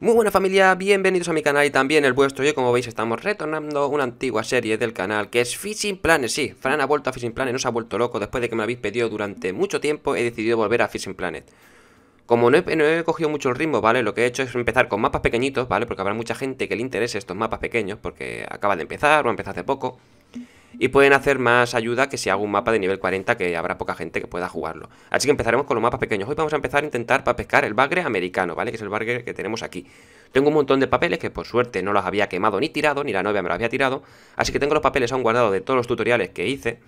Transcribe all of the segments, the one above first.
Muy buena familia, bienvenidos a mi canal y también el vuestro. Yo como veis estamos retornando una antigua serie del canal que es Fishing Planet. Sí, Fran ha vuelto a Fishing Planet, nos ha vuelto loco. Después de que me habéis pedido durante mucho tiempo he decidido volver a Fishing Planet. Como no he, cogido mucho el ritmo, ¿vale? Lo que he hecho es empezar con mapas pequeñitos, ¿vale? Porque habrá mucha gente que le interese estos mapas pequeños porque acaba de empezar o empezó hace poco. Y pueden hacer más ayuda que si hago un mapa de nivel 40 que habrá poca gente que pueda jugarlo. Así que empezaremos con los mapas pequeños. Hoy vamos a empezar a intentar para pescar el bagre americano, ¿vale? Que es el bagre que tenemos aquí. Tengo un montón de papeles que por suerte no los había quemado ni tirado, ni la novia me los había tirado. Así que tengo los papeles aún guardados de todos los tutoriales que hice.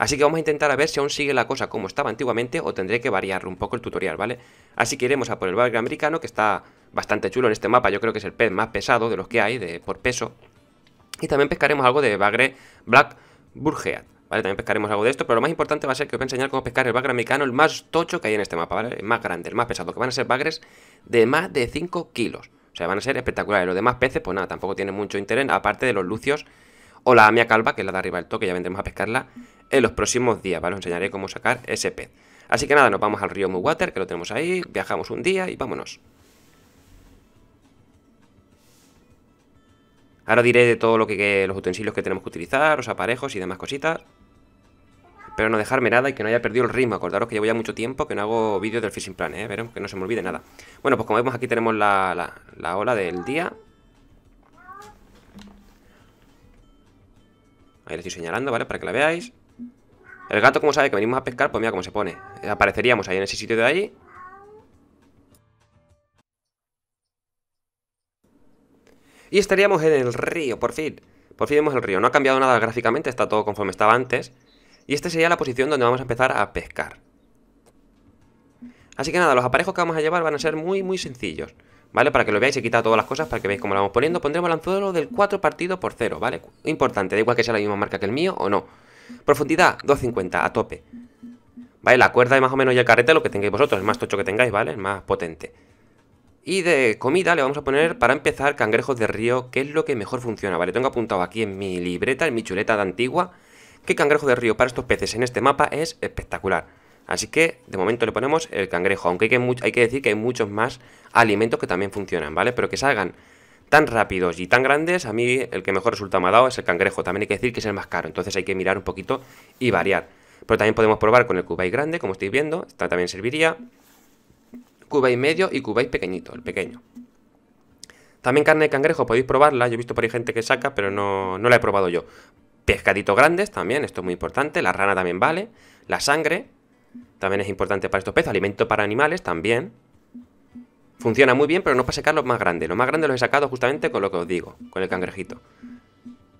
Así que vamos a intentar a ver si aún sigue la cosa como estaba antiguamente o tendré que variar un poco el tutorial, ¿vale? Así que iremos a por el bagre americano que está bastante chulo en este mapa, yo creo que es el pez más pesado de los que hay de, por peso. Y también pescaremos algo de bagre Black Burgeat. ¿Vale? También pescaremos algo de esto, pero lo más importante va a ser que os voy a enseñar cómo pescar el bagre americano, el más tocho que hay en este mapa, ¿vale? El más grande, el más pesado, que van a ser bagres de más de 5 kilos. O sea, van a ser espectaculares. Los demás peces, pues nada, tampoco tienen mucho interés, aparte de los lucios o la amia calva, que es la de arriba del toque, ya vendremos a pescarla en los próximos días, ¿vale? Os enseñaré cómo sacar ese pez. Así que nada, nos vamos al río Muwater, que lo tenemos ahí, viajamos un día y vámonos. Ahora diré de todo lo que, los utensilios que tenemos que utilizar, los aparejos y demás cositas. Pero no dejarme nada y que no haya perdido el ritmo. Acordaros que llevo ya mucho tiempo que no hago vídeos del Fishing Plan, ¿eh? Veremos que no se me olvide nada. Bueno, pues como vemos aquí tenemos la, la ola del día. Ahí le estoy señalando, ¿vale? Para que la veáis. El gato, como sabe que venimos a pescar, pues mira cómo se pone. Apareceríamos ahí en ese sitio de allí. Y estaríamos en el río, por fin. Por fin vemos el río. No ha cambiado nada gráficamente, está todo conforme estaba antes. Y esta sería la posición donde vamos a empezar a pescar. Así que nada, los aparejos que vamos a llevar van a ser muy, muy sencillos. ¿vale? Para que lo veáis, he quitado todas las cosas para que veáis cómo lo vamos poniendo. Pondremos el del 4 partido por 0, ¿vale? Importante, da igual que sea la misma marca que el mío o no. Profundidad, 250, a tope. ¿Vale? La cuerda es más o menos ya el carrete lo que tengáis vosotros, el más tocho que tengáis, ¿vale? El más potente. Y de comida le vamos a poner, para empezar, cangrejos de río, que es lo que mejor funciona, ¿vale? Tengo apuntado aquí en mi libreta, en mi chuleta de antigua, que cangrejo de río para estos peces en este mapa es espectacular. Así que de momento le ponemos el cangrejo, aunque hay que, decir que hay muchos más alimentos que también funcionan, ¿vale? Pero que salgan tan rápidos y tan grandes, a mí el que mejor resulta me ha dado es el cangrejo. También hay que decir que es el más caro, entonces hay que mirar un poquito y variar. Pero también podemos probar con el cubay grande, como estáis viendo, esta también serviría. Cubay medio y cubay pequeñito, el pequeño. También carne de cangrejo, podéis probarla, yo he visto por ahí gente que saca, pero no, no la he probado yo. Pescaditos grandes también, esto es muy importante, la rana también vale, la sangre, también es importante para estos peces. Alimento para animales también. Funciona muy bien, pero no para sacar los más grandes. Los más grandes los he sacado justamente con lo que os digo, con el cangrejito.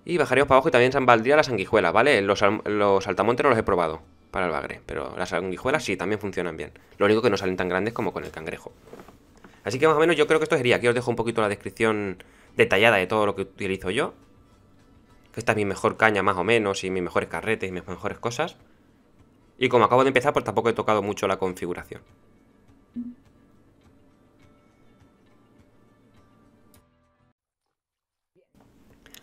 Y bajaríamos para abajo y también se valdría la sanguijuela, ¿vale? Los, los saltamontes no los he probado para el bagre, pero las sanguijuelas sí, también funcionan bien. Lo único que no salen tan grandes como con el cangrejo. Así que más o menos yo creo que esto sería. Aquí os dejo un poquito la descripción detallada de todo lo que utilizo yo. esta es mi mejor caña más o menos y mis mejores carretes y mis mejores cosas. Y como acabo de empezar, pues tampoco he tocado mucho la configuración.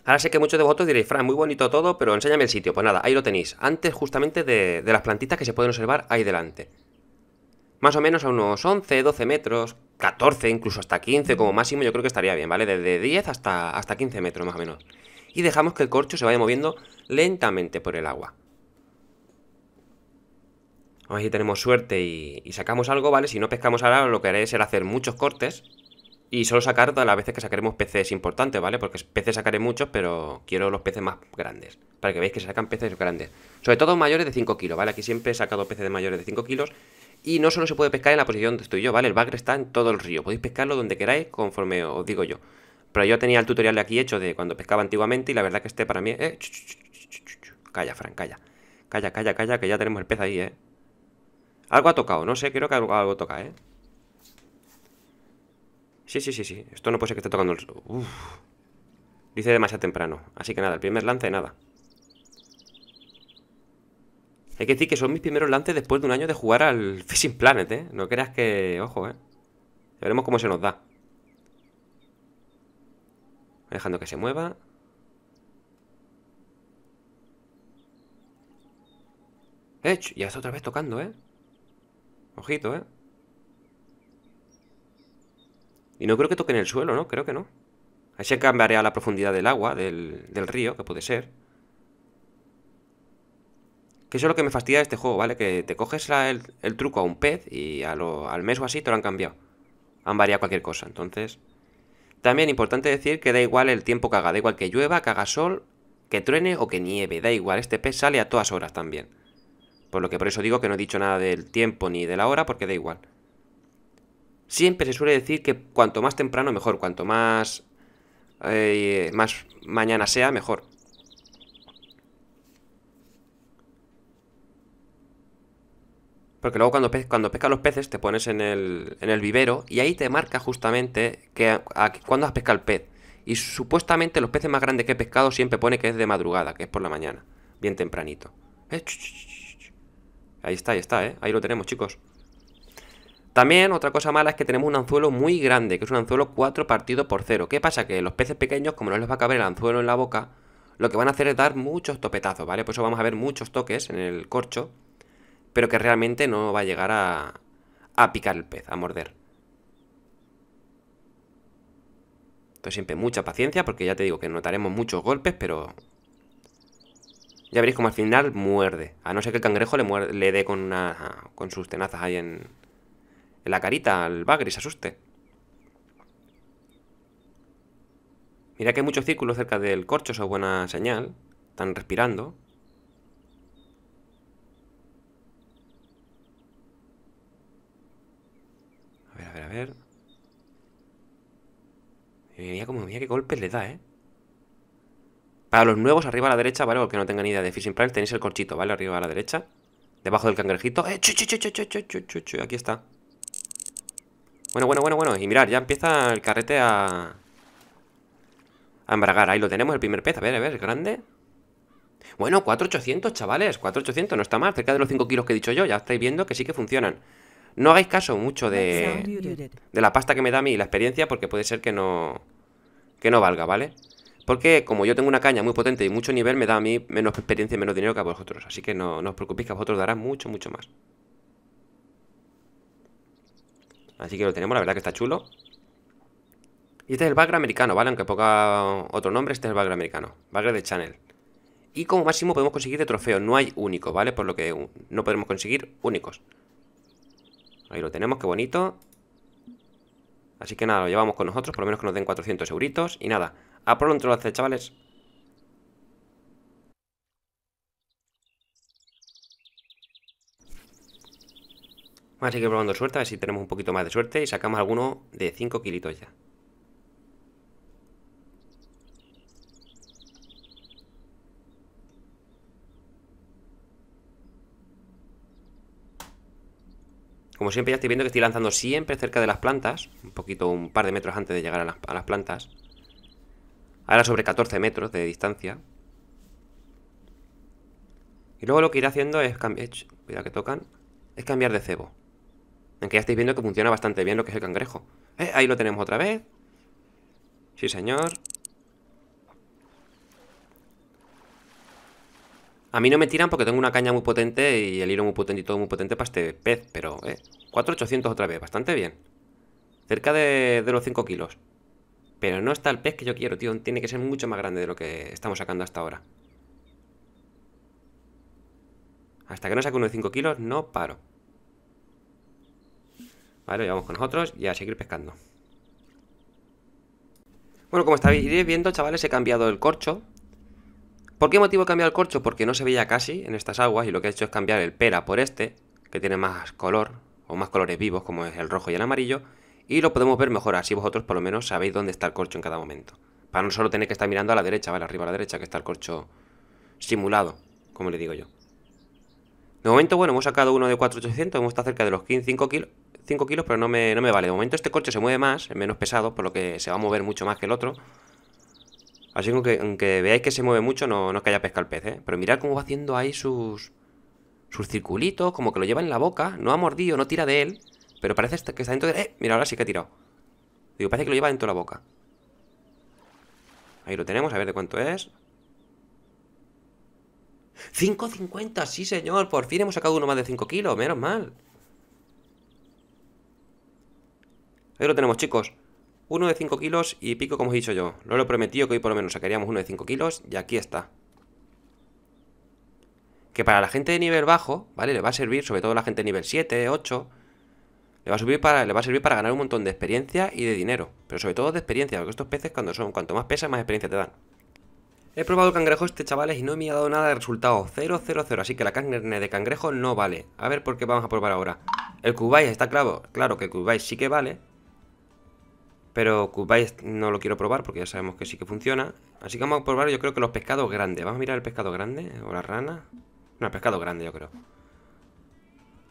Ahora sé que muchos de vosotros diréis, Fran, muy bonito todo, pero enséñame el sitio. Pues nada, ahí lo tenéis. Antes justamente de, las plantitas que se pueden observar ahí delante. Más o menos a unos 11, 12 metros, 14, incluso hasta 15 como máximo, yo creo que estaría bien, ¿vale? Desde 10 hasta, hasta 15 metros más o menos. Y dejamos que el corcho se vaya moviendo lentamente por el agua a ver si tenemos suerte y, sacamos algo, ¿vale? Si no pescamos ahora, lo que haré será hacer muchos cortes y solo sacar todas las veces que sacaremos peces importantes, ¿vale? Porque peces sacaré muchos, pero quiero los peces más grandes. Para que veáis que se sacan peces grandes. Sobre todo mayores de 5 kilos, ¿vale? Aquí siempre he sacado peces de mayores de 5 kilos. Y no solo se puede pescar en la posición donde estoy yo, ¿vale? El bagre está en todo el río. Podéis pescarlo donde queráis, conforme os digo yo. Pero yo tenía el tutorial de aquí hecho de cuando pescaba antiguamente y la verdad que este para mí... Eh, Calla, Fran, calla. Calla, calla, calla, que ya tenemos el pez ahí, ¿eh? Algo ha tocado, no sé, creo que algo, toca, ¿eh? Sí, sí, sí, sí. Esto no puede ser que esté tocando el... Uf. Dice demasiado temprano. Así que nada, el primer lance, nada. Hay que decir que son mis primeros lances después de un año de jugar al Fishing Planet, ¿eh? No creas que... Ojo, ¿eh? Veremos cómo se nos da. Dejando que se mueva. ¡Eh! ya está otra vez tocando, ¿eh? Ojito, ¿eh? Y no creo que toquen el suelo, ¿no? Creo que no. Así cambiaría la profundidad del agua, del, río, que puede ser. Que eso es lo que me fastidia de este juego, ¿vale? Que te coges el, truco a un pez y al mes o así te lo han cambiado. Han variado cualquier cosa, entonces... También importante decir que da igual el tiempo que haga, da igual que llueva, que haga sol, que truene o que nieve, da igual, este pez sale a todas horas también. Por lo que por eso digo que no he dicho nada del tiempo ni de la hora, porque da igual. Siempre se suele decir que cuanto más temprano mejor, cuanto más, eh, más mañana sea mejor. Porque luego cuando, cuando pescas los peces te pones en el, vivero y ahí te marca justamente que a, has pescado el pez. Y supuestamente los peces más grandes que he pescado siempre pone que es de madrugada, que es por la mañana, bien tempranito. Eh, Ahí está, ahí está, ¿eh? Ahí lo tenemos, chicos. También otra cosa mala es que tenemos un anzuelo muy grande, que es un anzuelo 4 partido por 0. ¿Qué pasa? Que los peces pequeños, como no les va a caber el anzuelo en la boca, lo que van a hacer es dar muchos topetazos, ¿vale? Por eso vamos a ver muchos toques en el corcho, pero que realmente no va a llegar a, a picar el pez, a morder. Entonces siempre mucha paciencia, porque ya te digo que notaremos muchos golpes, pero ya veréis como al final muerde. A no ser que el cangrejo le, le dé con, sus tenazas ahí en, la carita al bagre se asuste. Mira que hay muchos círculos cerca del corcho, eso es buena señal. Están respirando. A ver, a ver, a ver. Eh, mira, cómo, mira qué golpes le da, ¿eh? Para los nuevos, arriba a la derecha, ¿vale? Porque no tengan idea de Fishing Prime, tenéis el corchito, ¿vale? Arriba a la derecha. Debajo del cangrejito. ¡Eh! Chu, chu, chu, Aquí está. Bueno, bueno, bueno, bueno. Y mirar, ya empieza el carrete a... A embragar. Ahí lo tenemos, el primer pez. A ver, a ver, grande. Bueno, 4800, chavales. 4800, no está mal. Cerca de los 5 kilos que he dicho yo. Ya estáis viendo que sí que funcionan. No hagáis caso mucho de... De la pasta que me da a mí y la experiencia porque puede ser que no... Que no valga, ¿vale? vale porque como yo tengo una caña muy potente y mucho nivel, me da a mí menos experiencia y menos dinero que a vosotros. Así que no, os preocupéis que a vosotros dará mucho, mucho más. Así que lo tenemos, la verdad que está chulo. Y este es el bagre americano, ¿vale? Aunque ponga otro nombre, este es el bagre americano. Bagre de Channel. Y como máximo podemos conseguir de trofeo. No hay únicos, ¿vale? Por lo que no podemos conseguir únicos. Ahí lo tenemos, qué bonito. Así que nada, lo llevamos con nosotros. Por lo menos que nos den 400 euritos. Y nada, a por lo hace, chavales. Vamos a seguir probando suerte, a ver si tenemos un poquito más de suerte y sacamos alguno de 5 kilitos ya. Como siempre ya estoy viendo que estoy lanzando siempre cerca de las plantas, un poquito, un par de metros antes de llegar a las plantas. Ahora sobre 14 metros de distancia. Y luego lo que iré haciendo es cambiar... Eh, que tocan. Es cambiar de cebo. En que ya estáis viendo que funciona bastante bien lo que es el cangrejo. Eh, ahí lo tenemos otra vez. Sí, señor. A mí no me tiran porque tengo una caña muy potente y el hilo muy potente y todo muy potente para este pez, pero... Eh, 4800 otra vez, bastante bien. Cerca de, de los 5 kilos. Pero no está el pez que yo quiero, tío. Tiene que ser mucho más grande de lo que estamos sacando hasta ahora. Hasta que no saque uno de 5 kilos, no paro. Vale, vamos con nosotros y a seguir pescando. Bueno, como estáis viendo, chavales, he cambiado el corcho. ¿Por qué motivo he cambiado el corcho? Porque no se veía casi en estas aguas y lo que he hecho es cambiar el pera por este, que tiene más color, o más colores vivos, como es el rojo y el amarillo, y lo podemos ver mejor, así vosotros por lo menos sabéis dónde está el corcho en cada momento. Para no solo tener que estar mirando a la derecha, ¿vale? Arriba a la derecha, que está el corcho simulado, como le digo yo. De momento, bueno, hemos sacado uno de 4800, hemos estado cerca de los 15, 5 kilos, pero no me, vale. De momento este corcho se mueve más, es menos pesado, por lo que se va a mover mucho más que el otro. Así que aunque, veáis que se mueve mucho, no, no es que haya pesca el pez, ¿eh? Pero mirad cómo va haciendo ahí sus, sus circulitos, como que lo lleva en la boca, no ha mordido, no tira de él. Pero parece que está dentro de... ¡Eh! Mira, ahora sí que ha tirado. Digo, parece que lo lleva dentro de la boca. Ahí lo tenemos, a ver de cuánto es. 5.50, sí señor, por fin hemos sacado uno más de 5 kilos, menos mal. Ahí lo tenemos, chicos. Uno de 5 kilos y pico, como he dicho yo. Lo he prometido que hoy por lo menos sacaríamos uno de 5 kilos y aquí está. Que para la gente de nivel bajo, ¿vale? Le va a servir, sobre todo la gente de nivel 7, 8, le va, a subir para, le servir para ganar un montón de experiencia y de dinero. Pero sobre todo de experiencia, porque estos peces cuando son, cuanto más pesas más experiencia te dan. He probado el cangrejo este, chavales, y no me ha dado nada de resultado. 0, 0, 0. Así que la carne de cangrejo no vale. A ver por qué vamos a probar ahora. El Cubáis está claro. Claro que el Cubáis sí que vale. Pero Cubáis no lo quiero probar porque ya sabemos que sí que funciona. Así que vamos a probar yo creo que los pescados grandes. Vamos a mirar el pescado grande o la rana. No, el pescado grande yo creo.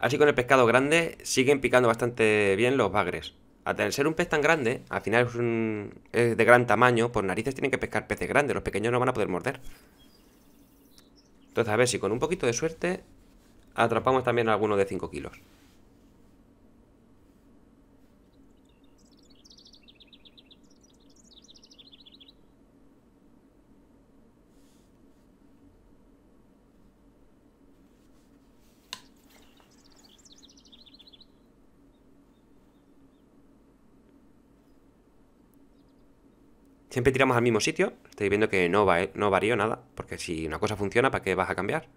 Así con el pescado grande siguen picando bastante bien los bagres. Al ser un pez tan grande, al final es, de gran tamaño, por narices tienen que pescar peces grandes, los pequeños no van a poder morder. Entonces a ver si con un poquito de suerte atrapamos también a alguno de 5 kilos. Siempre tiramos al mismo sitio. Estáis viendo que no, va, nada. Porque si una cosa funciona, ¿para qué vas a cambiar?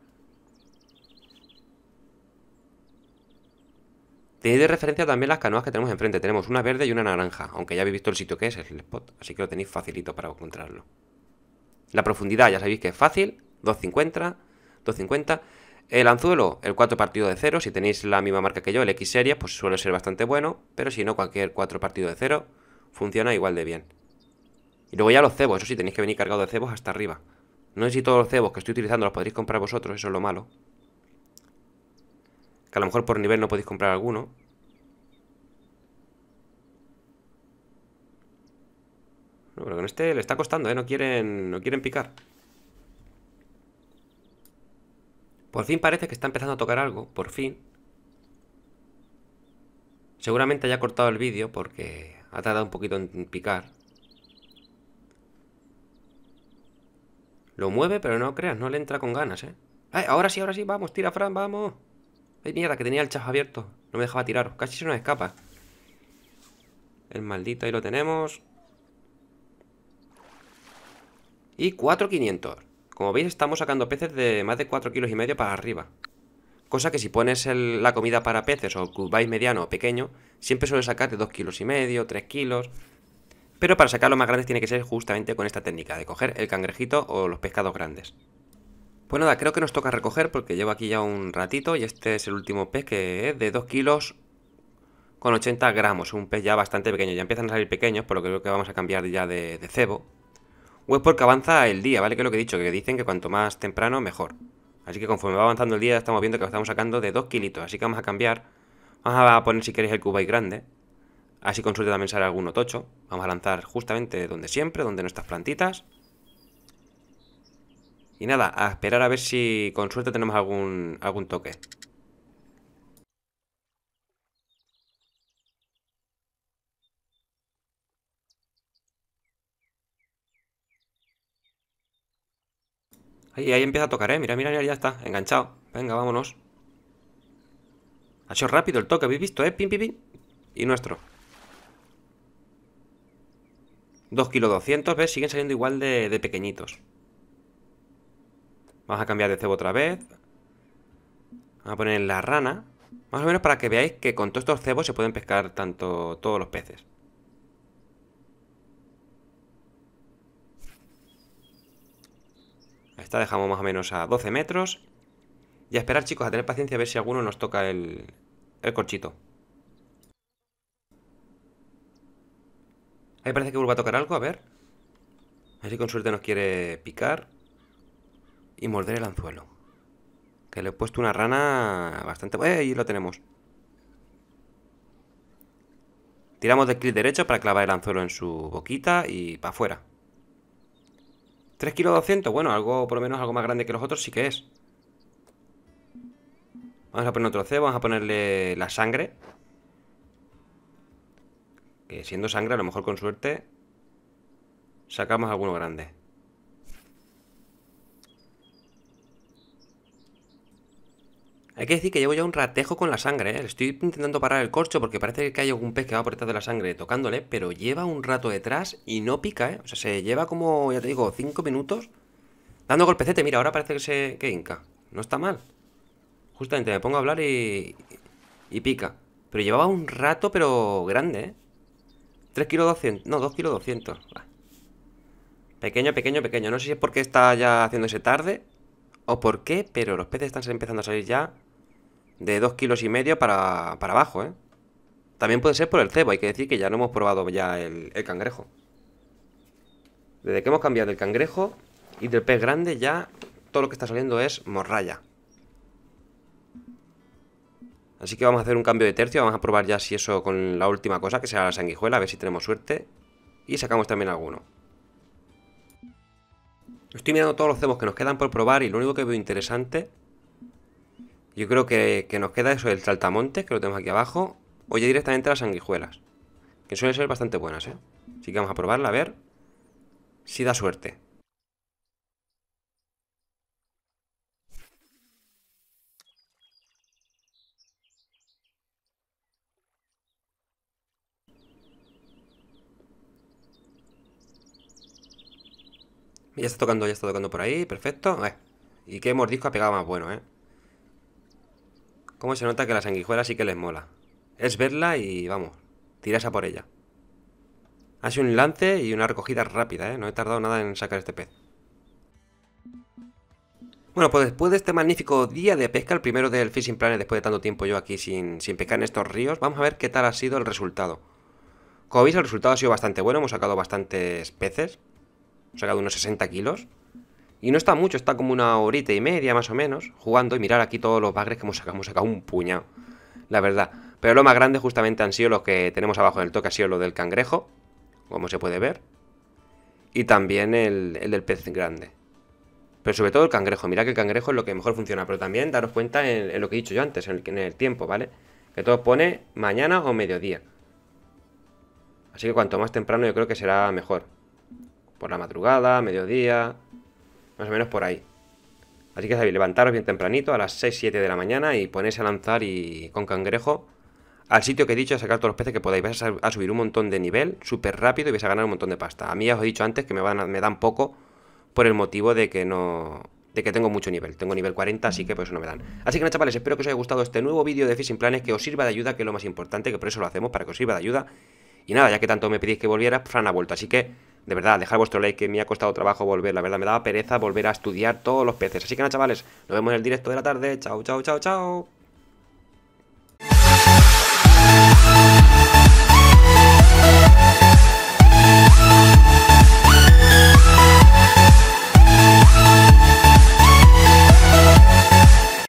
Tenéis de referencia también las canoas que tenemos enfrente. Tenemos una verde y una naranja. Aunque ya habéis visto el sitio que es, el spot. Así que lo tenéis facilito para encontrarlo. La profundidad ya sabéis que es fácil. 250. 250. El anzuelo, el 4 partido de 0. Si tenéis la misma marca que yo, el X Series, pues suele ser bastante bueno. Pero si no, cualquier 4 partido de 0 funciona igual de bien. Y luego ya los cebos, eso sí, tenéis que venir cargado de cebos hasta arriba. No sé si todos los cebos que estoy utilizando los podéis comprar vosotros, eso es lo malo. Que a lo mejor por nivel no podéis comprar alguno. No, pero con este le está costando, ¿eh? No quieren, no quieren picar. Por fin parece que está empezando a tocar algo, por fin. Seguramente haya cortado el vídeo porque ha tardado un poquito en picar. Lo mueve, pero no creas, no le entra con ganas, ¿eh? ahora sí, ahora sí! ¡Vamos, tira, Fran, vamos! ¡Ay, mierda, que tenía el chajo abierto! No me dejaba tirar, casi se nos escapa. El maldito, ahí lo tenemos. Y 4.500. Como veis, estamos sacando peces de más de 4 kilos y medio para arriba. Cosa que si pones la comida para peces o cubáis mediano o pequeño, siempre suele sacar de 2 kilos y medio, 3 kilos pero para sacarlo más grandes tiene que ser justamente con esta técnica de coger el cangrejito o los pescados grandes. Pues nada, creo que nos toca recoger porque llevo aquí ya un ratito y este es el último pez que es de 2 kilos con 80 gramos, un pez ya bastante pequeño, ya empiezan a salir pequeños, por lo que creo que vamos a cambiar ya de, cebo. O es porque avanza el día, ¿vale? Que es lo que he dicho, que dicen que cuanto más temprano mejor. Así que conforme va avanzando el día estamos viendo que estamos sacando de 2 kilitos, así que vamos a cambiar. Vamos a poner si queréis el cubay grande. Así con suerte también sale alguno tocho. Vamos a lanzar justamente donde siempre, donde nuestras plantitas. Y nada, a esperar a ver si con suerte tenemos algún, algún toque. Ahí, ahí empieza a tocar, eh. Mira, mira, ya está. Enganchado. Venga, vámonos. Ha sido rápido el toque, ¿habéis visto, eh? Pim, pim, pim. Y nuestro. 2 kilos 200, ¿ves? Siguen saliendo igual de, pequeñitos. Vamos a cambiar de cebo otra vez. Vamos a poner la rana. Más o menos para que veáis que con todos estos cebos se pueden pescar tanto todos los peces. Está, dejamos más o menos a 12 metros. Y a esperar, chicos, a tener paciencia a ver si alguno nos toca el, el corchito. Ahí parece que vuelve a tocar algo, a ver. A si con suerte nos quiere picar. Y morder el anzuelo. Que le he puesto una rana bastante... ¡Eh! Y lo tenemos. Tiramos de clic derecho para clavar el anzuelo en su boquita y para afuera. 3 kilos 200, bueno, algo por lo menos algo más grande que los otros sí que es. Vamos a poner otro cebo, vamos a ponerle la sangre siendo sangre, a lo mejor con suerte, sacamos alguno grande. Hay que decir que llevo ya un ratejo con la sangre, ¿eh? Estoy intentando parar el corcho porque parece que hay algún pez que va por detrás de la sangre tocándole, pero lleva un rato detrás y no pica, ¿eh? O sea, se lleva como, ya te digo, 5 minutos dando golpecete. Mira, ahora parece que se... que hinca. No está mal. Justamente me pongo a hablar y... y pica. Pero llevaba un rato, pero grande, ¿eh? 3 kilos 200, no, 2 kilos 200 Pequeño, pequeño, pequeño No sé si es porque está ya haciendo ese tarde O por qué, pero los peces están empezando a salir ya De 2 kilos y medio para, para abajo, ¿eh? También puede ser por el cebo, hay que decir que ya no hemos probado ya el, el cangrejo Desde que hemos cambiado el cangrejo y del pez grande ya todo lo que está saliendo es morralla Así que vamos a hacer un cambio de tercio, vamos a probar ya si eso con la última cosa, que será la sanguijuela, a ver si tenemos suerte. Y sacamos también alguno. Estoy mirando todos los cebos que nos quedan por probar y lo único que veo interesante... Yo creo que, nos queda eso del saltamontes, que lo tenemos aquí abajo, o ya directamente las sanguijuelas, que suelen ser bastante buenas, ¿eh? Así que vamos a probarla, a ver si da suerte. Ya está tocando, ya está tocando por ahí, perfecto. Y qué mordisco ha pegado más bueno, ¿eh? Cómo se nota que la sanguijuela sí que les mola. Es verla y, vamos, tiras por ella. Ha sido un lance y una recogida rápida, ¿eh? No he tardado nada en sacar este pez. Bueno, pues después de este magnífico día de pesca, el primero del Fishing Planet, después de tanto tiempo yo aquí sin, sin pescar en estos ríos, vamos a ver qué tal ha sido el resultado. Como veis, el resultado ha sido bastante bueno, hemos sacado bastantes peces, o unos 60 kilos. Y no está mucho, está como una horita y media más o menos jugando. Y mirar aquí todos los bagres que hemos sacado, hemos sacado un puñado, la verdad. Pero lo más grande justamente han sido los que tenemos abajo en el toque, ha sido lo del cangrejo, como se puede ver. Y también el, del pez grande. Pero sobre todo el cangrejo, mira que el cangrejo es lo que mejor funciona. Pero también daros cuenta en, lo que he dicho yo antes, en el, en el tiempo, ¿vale? Que todo pone mañana o mediodía. Así que cuanto más temprano yo creo que será mejor. Por la madrugada, mediodía, más o menos por ahí. Así que sabéis, levantaros bien tempranito a las 6, 7 de la mañana y ponéis a lanzar y con cangrejo al sitio que he dicho, a sacar todos los peces que podáis. Vais a, subir un montón de nivel súper rápido y vais a ganar un montón de pasta. A mí ya os he dicho antes que me, van me dan poco por el motivo de que no... De que tengo mucho nivel, tengo nivel 40, así que por eso no me dan. Así que nada, chavales, espero que os haya gustado este nuevo vídeo de Fishing Planes, que os sirva de ayuda, que es lo más importante, que por eso lo hacemos, para que os sirva de ayuda y nada, ya que tanto me pedís que volviera, Fran ha vuelto. Así que, de verdad, dejad vuestro like, que me ha costado trabajo volver. La verdad, me daba pereza volver a estudiar todos los peces. Así que nada, chavales, nos vemos en el directo de la tarde. Chao, chao, chao, chao.